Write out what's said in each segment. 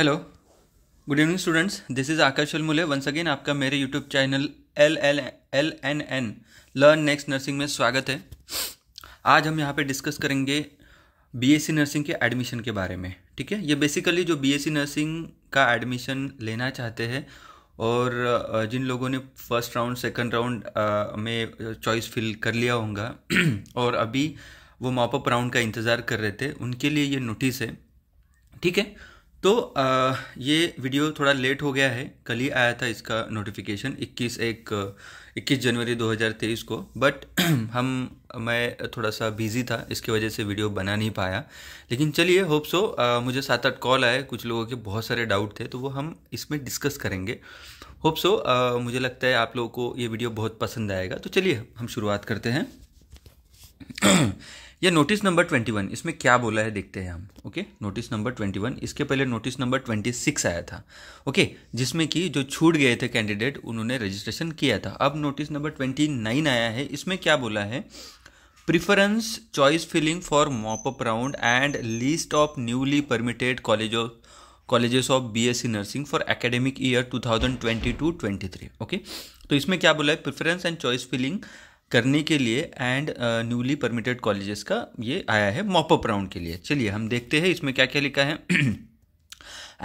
Hello good evening students this is Akash Mule once again आपका मेरे YouTube channel L L L N N learn next nursing में स्वागत है आज हम यहाँ पे डिस्कस करेंगे बीएससी नर्सिंग के एडमिशन के बारे में ठीक है ये बेसिकली जो बीएससी नर्सिंग का एडमिशन लेना चाहते हैं और जिन लोगों ने फर्स्ट राउंड सेकंड राउंड में चॉइस फिल कर लिया होगा और अभी वो मॉपअप राउंड का इंतज़ार कर रहे थे उनके लिए ये नोटिस है ठीक है तो आ, ये वीडियो थोड़ा लेट हो गया है कल ही आया था इसका नोटिफिकेशन 21 एक 21 जनवरी 2023 को बट हम मैं थोड़ा सा बिज़ी था इसकी वजह से वीडियो बना नहीं पाया लेकिन चलिए होप सो आ, मुझे सात आठ कॉल आए कुछ लोगों के बहुत सारे डाउट थे तो वो हम इसमें डिस्कस करेंगे होप सो आ, मुझे लगता है आप लोगों को ये वीडियो बहुत पसंद आएगा तो चलिए हम शुरुआत करते हैं या नोटिस नंबर ट्वेंटी वन इसमें क्या बोला है देखते हैं हम okay notice number twenty one इसके पहले नोटिस नंबर ट्वेंटी सिक्स आया था ओके जिसमें कि जो छूट गए थे कैंडिडेट उन्होंने रजिस्ट्रेशन किया था अब नोटिस नंबर ट्वेंटी नाइन आया है इसमें क्या बोला है preference choice filling for mop up round and list of newly permitted college of colleges of C nursing for academic year two two thousand twenty twenty three okay तो इसमें क्या बोला है प्रिफरेंस एंड चॉइस फिलिंग करने के लिए and newly permitted colleges का ये आया है मॉपअप राउंड के लिए चलिए हम देखते हैं इसमें क्या क्या लिखा है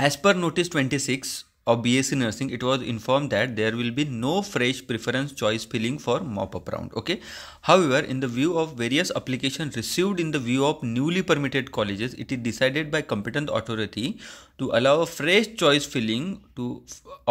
एज पर notice twenty six of B S C nursing it was inform that there will be no fresh preference choice filling for mop up round okay however in the view of various application received in the view of newly permitted colleges it is decided by competent authority to allow fresh choice filling to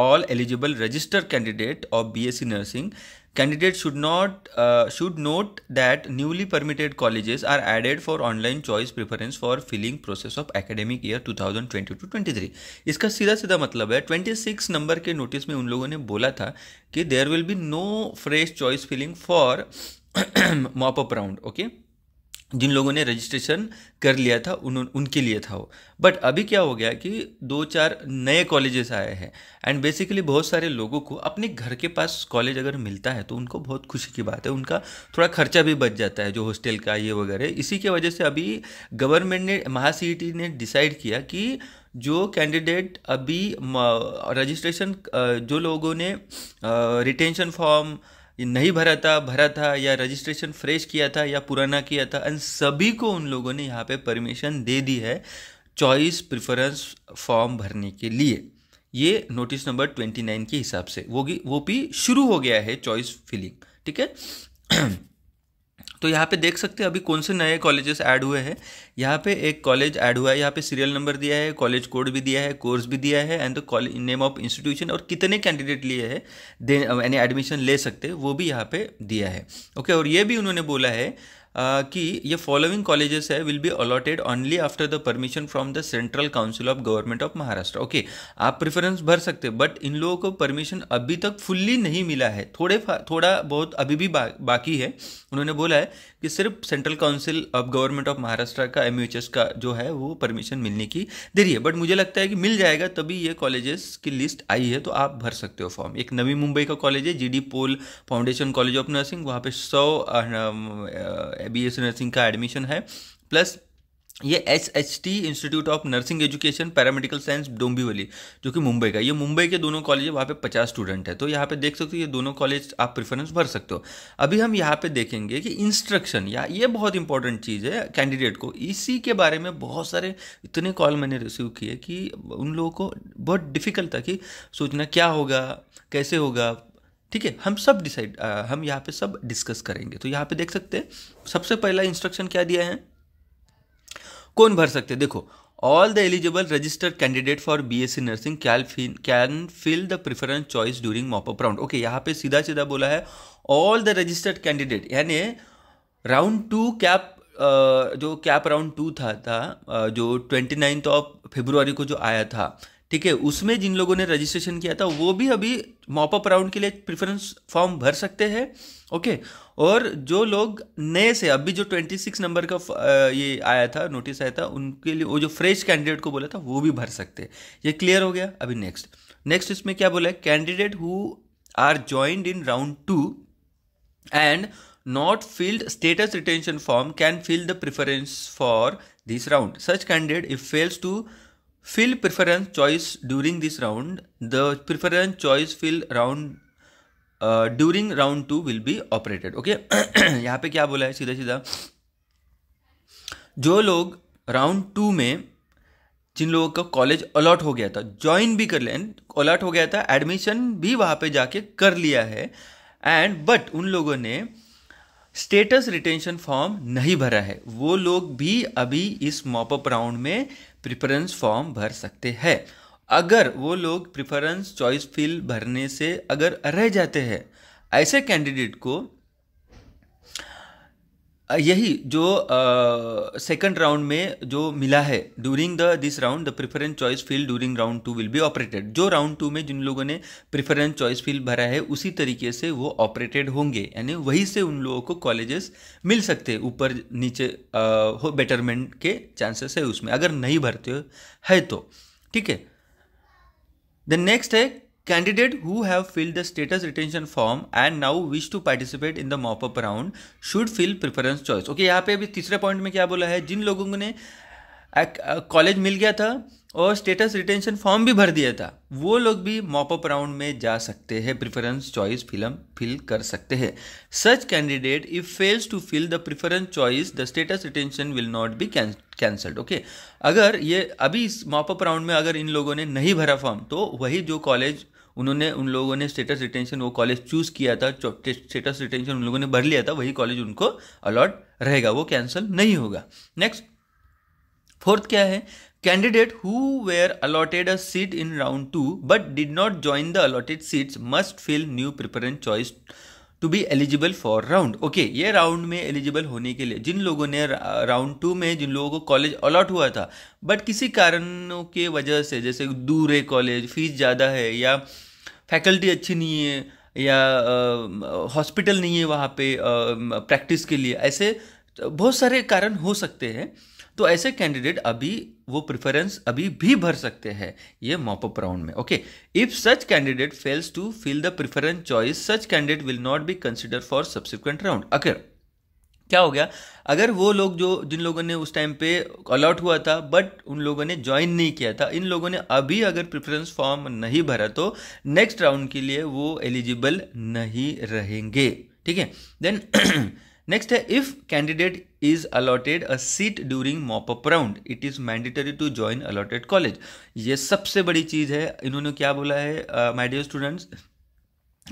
all eligible registered candidate of B S C nursing Candidates should not uh, should note that newly permitted colleges are added for online choice preference for filling process of academic year 2022-23. इसका सीधा सीधा मतलब है 26 number के notice में उन लोगों ने बोला था कि there will be no fresh choice filling for mop up जिन लोगों ने रजिस्ट्रेशन कर लिया था उन उनके लिए था वो बट अभी क्या हो गया कि दो चार नए कॉलेजेस आए हैं एंड बेसिकली बहुत सारे लोगों को अपने घर के पास कॉलेज अगर मिलता है तो उनको बहुत खुशी की बात है उनका थोड़ा खर्चा भी बच जाता है जो हॉस्टल का ये वगैरह इसी की वजह से अभी गवर्नमेंट ने महा ने डिसाइड किया कि जो कैंडिडेट अभी रजिस्ट्रेशन जो लोगों ने रिटेंशन फॉर्म ये नहीं भरा था भरा था या रजिस्ट्रेशन फ्रेश किया था या पुराना किया था एंड सभी को उन लोगों ने यहाँ पे परमिशन दे दी है चॉइस प्रिफरेंस फॉर्म भरने के लिए ये नोटिस नंबर ट्वेंटी नाइन के हिसाब से वो वो भी शुरू हो गया है चॉइस फिलिंग ठीक है तो यहाँ पे देख सकते हैं अभी कौन से नए कॉलेजेस ऐड हुए हैं यहाँ पे एक कॉलेज ऐड हुआ है यहाँ पे सीरियल नंबर दिया है कॉलेज कोड भी दिया है कोर्स भी दिया है एंड तो नेम ऑफ इंस्टीट्यूशन और कितने कैंडिडेट लिए हैं यानी एडमिशन ले सकते वो भी यहाँ पे दिया है ओके और ये भी उन्होंने बोला है कि ये फॉलोइंग कॉलेजेस है will be allotted only after the permission from the central council of government of Maharashtra okay आप प्रेफरेंस भर सकते हैं बट इन लोगों को परमिशन अभी तक फुल्ली नहीं मिला है थोड़े थोड़ा बहुत अभी भी बा, बाकी है उन्होंने बोला है कि सिर्फ central council of government of Maharashtra का एम का जो है वो परमिशन मिलने की देरी है बट मुझे लगता है कि मिल जाएगा तभी ये कॉलेजेस की लिस्ट आई है तो आप भर सकते हो फॉर्म एक नवी मुंबई का कॉलेज है जी पोल फाउंडेशन कॉलेज ऑफ नर्सिंग वहाँ पे सौ बी एस नर्सिंग का एडमिशन है प्लस ये S H T institute of nursing education paramedical science Dombivli जो कि मुंबई का ये मुंबई के दोनों कॉलेज है वहाँ पे पचास स्टूडेंट है तो यहाँ पे देख सकते हो ये दोनों कॉलेज आप प्रेफरेंस भर सकते हो अभी हम यहाँ पे देखेंगे कि इंस्ट्रक्शन या ये बहुत इंपॉर्टेंट चीज़ है कैंडिडेट को इसी के बारे में बहुत सारे इतने कॉल मैंने रिसीव किए कि उन लोगों को बहुत डिफिकल्ट था कि सोचना क्या होगा कैसे होगा ठीक है हम सब डिसाइड हम यहाँ पे सब डिस्कस करेंगे तो यहाँ पे देख सकते हैं सबसे पहला इंस्ट्रक्शन क्या दिया है कौन भर सकते देखो all the eligible registered candidate for B S C nursing can fill the preference choice during mop up round okay यहाँ पे सीधा सीधा बोला है ऑल द रजिस्टर्ड कैंडिडेट यानी राउंड टू कैप जो कैप राउंड टू था, था जो ट्वेंटी नाइन्थ ऑफ फेब्रुवरी को जो आया था ठीक है उसमें जिन लोगों ने रजिस्ट्रेशन किया था वो भी अभी मॉपअप राउंड के लिए प्रिफरेंस फॉर्म भर सकते हैं ओके और जो लोग नए से अभी जो 26 नंबर का ये आया था नोटिस आया था उनके लिए वो जो फ्रेश कैंडिडेट को बोला था वो भी भर सकते हैं ये क्लियर हो गया अभी नेक्स्ट नेक्स्ट इसमें क्या बोला है candidate who are joined in round two and not filled status retention form can fill the preference for this round such candidate if fails to fill preference choice during this round the preference choice fill round during round two will be operated okay यहाँ पे क्या बोला है सीधा सीधा जो लोग round two में जिन लोगों का कॉलेज अलॉट हो गया था ज्वाइन भी कर लिया अलॉट हो गया था एडमिशन भी वहाँ पे जाके कर लिया है एंड बट उन लोगों ने स्टेटस रिटेंशन फॉर्म नहीं भरा है वो लोग भी अभी इस मॉपअप राउंड में प्रिफरेंस फॉर्म भर सकते हैं अगर वो लोग प्रिफरेंस चॉइस फील भरने से अगर रह जाते हैं ऐसे कैंडिडेट को यही जो सेकंड राउंड में जो मिला है during the this round the preference choice filled during round two will be operated जो राउंड टू में जिन लोगों ने प्रिफरेंस चॉइस फील्ड भरा है उसी तरीके से वो ऑपरेटेड होंगे यानी वहीं से उन लोगों को कॉलेजेस मिल सकते हैं ऊपर नीचे uh, हो बेटरमेंट के चांसेस है उसमें अगर नहीं भरते है तो ठीक है देन नेक्स्ट है Candidate who have filled the status retention form and now wish to participate in the mop up round should fill preference choice. Okay यहाँ पे अभी तीसरे पॉइंट में क्या बोला है जिन लोगों ने कॉलेज मिल गया था और स्टेटस रिटेंशन फॉर्म भी भर दिया था वो लोग भी मॉपअप राउंड में जा सकते हैं प्रिफरेंस चॉइस फिल्म फिल कर सकते हैं such candidate if fails to fill the preference choice the status retention will not be cancelled okay अगर ये अभी इस मॉपअप राउंड में अगर इन लोगों ने नहीं भरा फॉर्म तो वही जो कॉलेज उन्होंने उन लोगों ने स्टेटस रिटेंशन वो कॉलेज चूज़ किया था स्टेटस रिटेंशन उन लोगों ने भर लिया था वही कॉलेज उनको अलॉट रहेगा वो कैंसिल नहीं होगा नेक्स्ट फोर्थ क्या है candidate who were allotted a seat in round two but did not join the allotted seats must fill new preference choice to be eligible for round okay ये round में एलिजिबल होने के लिए जिन लोगों ने राउंड टू में जिन लोगों को कॉलेज अलॉट हुआ था बट किसी कारणों के वजह से जैसे दूर है कॉलेज फीस ज़्यादा है या फैकल्टी अच्छी नहीं है या हॉस्पिटल नहीं है वहाँ पे प्रैक्टिस के लिए ऐसे बहुत सारे कारण हो सकते हैं तो ऐसे कैंडिडेट अभी वो प्रिफरेंस अभी भी भर सकते हैं ये मॉपअप राउंड में okay if such candidate fails to fill the preference choice such candidate will not be consider for subsequent round अगर क्या हो गया अगर वो लोग जो जिन लोगों ने उस टाइम पे अलॉट हुआ था बट उन लोगों ने ज्वाइन नहीं किया था इन लोगों ने अभी अगर प्रेफरेंस फॉर्म नहीं भरा तो नेक्स्ट राउंड के लिए वो एलिजिबल नहीं रहेंगे ठीक है देन नेक्स्ट है if candidate is allotted a seat during mop up round it is mandatory to join allotted college ये सबसे बड़ी चीज है इन्होंने क्या बोला है my dear students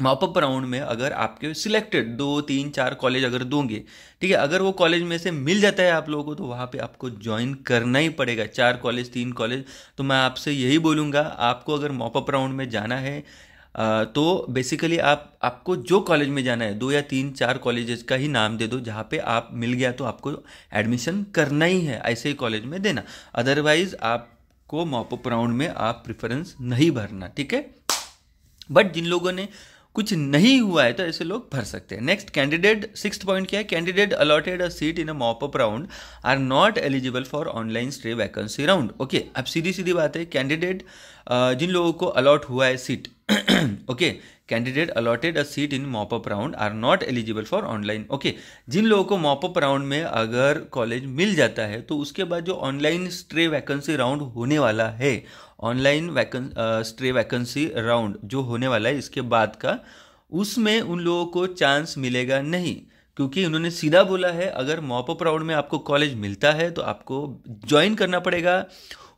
mop up round में अगर आपके सिलेक्टेड दो तीन चार कॉलेज अगर दोगे ठीक है अगर वो कॉलेज में से मिल जाता है आप लोगों को तो वहां पे आपको ज्वाइन करना ही पड़ेगा चार कॉलेज तीन कॉलेज तो मैं आपसे यही बोलूंगा आपको अगर मॉपअप राउंड में जाना है तो बेसिकली आप आपको जो कॉलेज में जाना है दो या तीन चार कॉलेजेस का ही नाम दे दो जहाँ पे आप मिल गया तो आपको एडमिशन करना ही है ऐसे ही कॉलेज में देना अदरवाइज आपको मॉपअप राउंड में आप प्रिफरेंस नहीं भरना ठीक है बट जिन लोगों ने कुछ नहीं हुआ है तो ऐसे लोग भर सकते हैं नेक्स्ट कैंडिडेट सिक्स पॉइंट क्या है candidate allotted a seat in a mop up round are not eligible for online stray vacancy round okay अब सीधी सीधी बात है कैंडिडेट जिन लोगों को अलॉट हुआ है seat okay candidate allotted a seat in mop up round are not eligible for online okay जिन लोगों को मॉपअप राउंड में अगर कॉलेज मिल जाता है तो उसके बाद जो ऑनलाइन स्ट्रे वैकेंसी राउंड होने वाला है ऑनलाइन वैकन स्ट्रे वैकेंसी राउंड जो होने वाला है इसके बाद का उसमें उन लोगों को चांस मिलेगा नहीं क्योंकि उन्होंने सीधा बोला है अगर मॉपअप राउंड में आपको कॉलेज मिलता है तो आपको ज्वाइन करना पड़ेगा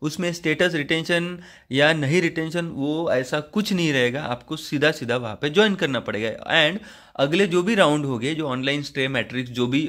उसमें स्टेटस रिटेंशन या नहीं रिटेंशन वो ऐसा कुछ नहीं रहेगा आपको सीधा सीधा वहाँ पे ज्वाइन करना पड़ेगा एंड अगले जो भी राउंड हो जो ऑनलाइन स्टे मैट्रिक्स जो भी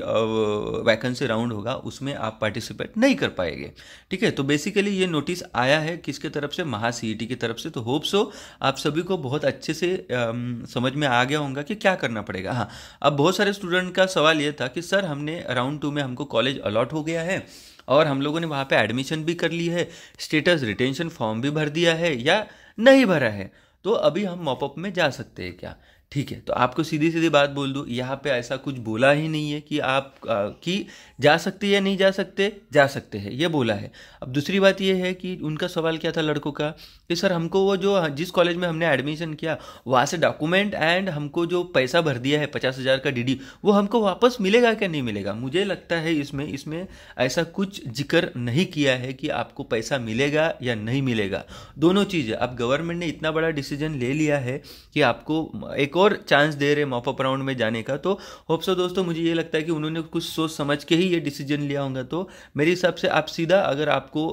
वैकेंसी राउंड होगा उसमें आप पार्टिसिपेट नहीं कर पाएंगे ठीक है तो बेसिकली ये नोटिस आया है किसके तरफ से महा सी e की तरफ से तो होप सो आप सभी को बहुत अच्छे से समझ में आ गया होगा कि क्या करना पड़ेगा हाँ अब बहुत सारे स्टूडेंट का सवाल ये था कि सर हमने राउंड टू में हमको कॉलेज अलॉट हो गया है और हम लोगों ने वहाँ पे एडमिशन भी कर ली है स्टेटस रिटेंशन फॉर्म भी भर दिया है या नहीं भरा है तो अभी हम मॉपअप में जा सकते हैं क्या ठीक है तो आपको सीधी सीधी बात बोल दूँ यहाँ पे ऐसा कुछ बोला ही नहीं है कि आप आ, कि जा सकते या नहीं जा सकते जा सकते हैं ये बोला है अब दूसरी बात ये है कि उनका सवाल क्या था लड़कों का कि सर हमको वो जो जिस कॉलेज में हमने एडमिशन किया वहाँ से डॉक्यूमेंट एंड हमको जो पैसा भर दिया है पचास हज़ार का डी वो हमको वापस मिलेगा क्या नहीं मिलेगा मुझे लगता है इसमें इसमें ऐसा कुछ जिक्र नहीं किया है कि आपको पैसा मिलेगा या नहीं मिलेगा दोनों चीज़ अब गवर्नमेंट ने इतना बड़ा डिसीजन ले लिया है कि आपको एक और चांस दे रहे मॉपअप राउंड में जाने का तो होप सो दोस्तों मुझे ये लगता है कि उन्होंने कुछ सोच समझ के ही ये डिसीजन लिया होगा तो मेरे हिसाब से आप सीधा अगर आपको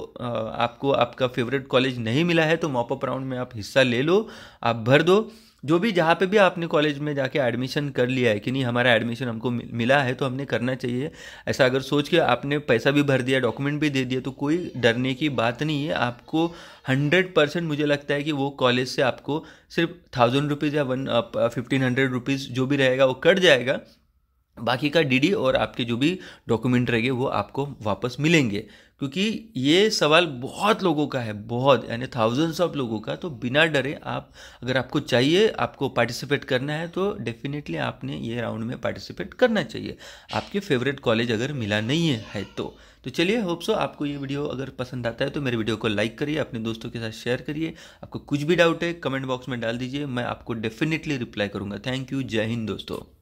आपको आपका फेवरेट कॉलेज नहीं मिला है तो मॉपअप राउंड में आप हिस्सा ले लो आप भर दो जो भी जहाँ पे भी आपने कॉलेज में जाके एडमिशन कर लिया है कि नहीं हमारा एडमिशन हमको मिला है तो हमने करना चाहिए ऐसा अगर सोच के आपने पैसा भी भर दिया डॉक्यूमेंट भी दे दिया तो कोई डरने की बात नहीं है आपको हंड्रेड परसेंट मुझे लगता है कि वो कॉलेज से आपको सिर्फ थाउजेंड रुपीज़ या वन फिफ्टीन हंड्रेड रुपीज़ जो भी रहेगा वो कट जाएगा बाकी का डीडी और आपके जो भी डॉक्यूमेंट रहेंगे वो आपको वापस मिलेंगे क्योंकि ये सवाल बहुत लोगों का है बहुत यानी थाउजेंड्स ऑफ लोगों का तो बिना डरे आप अगर आपको चाहिए आपको पार्टिसिपेट करना है तो डेफिनेटली आपने ये राउंड में पार्टिसिपेट करना चाहिए आपके फेवरेट कॉलेज अगर मिला नहीं है, है तो तो चलिए होप सो आपको ये वीडियो अगर पसंद आता है तो मेरे वीडियो को लाइक करिए अपने दोस्तों के साथ शेयर करिए आपको कुछ भी डाउट है कमेंट बॉक्स में डाल दीजिए मैं आपको डेफिनेटली रिप्लाई करूँगा थैंक यू जय हिंद दोस्तों